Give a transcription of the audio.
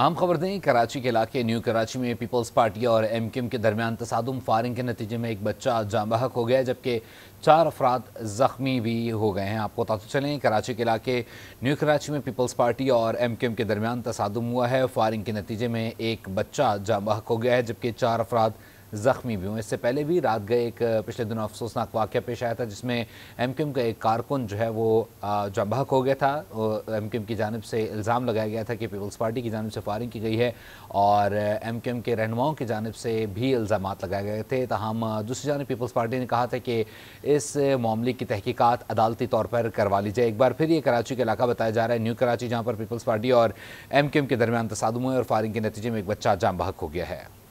आम खबर दें कराची के इलाके न्यू कराची में पीपल्स पार्टी और एम क्यूम के दरमियान तसादम फायरिंग के नतीजे में एक बच्चा जाम बहक हो गया जबकि चार अफराद ज़ख्मी भी हो गए हैं आपको बताते तो चलें कराची के इलाके न्यू कराची में पीपल्स पार्टी और एम क्यूम के दरमियान तसादम हुआ है फायरिंग के नतीजे में एक बच्चा जाम बहक हो गया है जबकि चार अफराद ज़ख्मी भी हूँ इससे पहले भी रात गए एक पिछले दिनों अफसोसनाक वाक्य पेश आया था जिसमें एम एम का एक कारकुन जो है वो बहक हो गया था एम एम की जानब से इल्ज़ाम लगाया गया था कि पीपल्स पार्टी की जानब से फायरिंग की गई है और एम एम के रहनुमाओं की जानब से भी इल्ज़ाम लगाए गए थे तहम तो दूसरी जानब पीपल्स पार्टी ने कहा था कि इस मामले की तहकीकत अदालती तौर पर करवा ली जाए एक बार फिर ये कराची का इलाका बताया जा रहा है न्यू कराची जहाँ पर पीपल्स पार्टी और एम के दरमियान तसादम हुए और फायरिंग के नतीजे में एक बच्चा जाँ बहक हो गया है